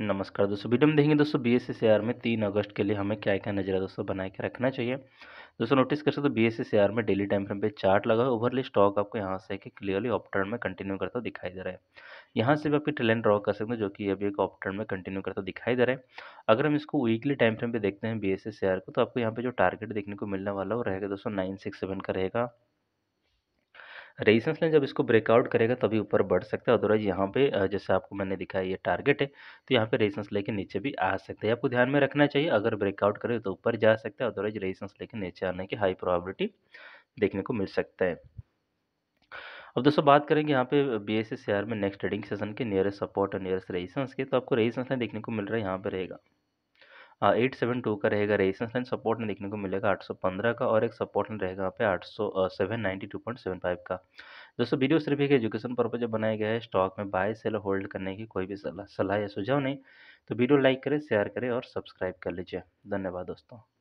नमस्कार दोस्तों वीडियो में देखेंगे दोस्तों बी एस में तीन अगस्त के लिए हमें क्या क्या है दोस्तों बना के रखना चाहिए दोस्तों नोटिस कर सकते हो बी एस में डेली टाइम फ्रेम पे चार्ट लगा ओवरली स्टॉक आपको यहाँ से कि क्लियरली ऑप्टर्न में कंटिन्यू करता दिखाई दे रहा है यहाँ से भी आपकी ट्रेन ड्रॉ कर सकते हैं जो कि अभी एक ऑप्टर्न में कंटिन्यू करता दिखाई दे रहा है अगर हम इसको वीकली टाइम फ्रेम पर देखते हैं बी को तो आपको यहाँ पर जो टारगेट देखने को मिलने वाला वो रहेगा दोस्तों नाइन का रहेगा रेजिस्टेंस लाइन जब इसको ब्रेकआउट करेगा तभी ऊपर बढ़ सकता है अदरवाइज यहाँ पे जैसे आपको मैंने दिखाया ये टारगेट है तो यहाँ पे रेजिस्टेंस लेके नीचे भी आ सकते हैं आपको ध्यान में रखना चाहिए अगर ब्रेकआउट करे तो ऊपर जा सकता है अदरवाइज रेजिस्टेंस लेके नीचे आने की हाई प्रोबेबिलिटी देखने को मिल सकता है अब दोस्तों बात करेंगे यहाँ पे बी एस में नेक्स्ट ट्रेडिंग सेशन के नियरेस्ट सपोर्ट और नियरेस्ट रेजिस्टेंस के तो आपको रेजिस्टेंस लाइन देखने को मिल रहा है यहाँ पे रहेगा एट सेवन टू का रहेगा रेजिस्टेंस लाइन सपोर्ट में देखने को मिलेगा आठ सौ पंद्रह का और एक सपोर्ट में रहेगा यहाँ पे आठ सौ seven ninety two point seven five का दोस्तों वीडियो सिर्फ एक एजुकेशन पर्पज जो बनाया गया है स्टॉक में बाय सेल होल्ड करने की कोई भी सलाह सलाह या सुझाव नहीं तो वीडियो लाइक करें शेयर करें और सब्सक्राइब कर लीजिए धन्यवाद दोस्तों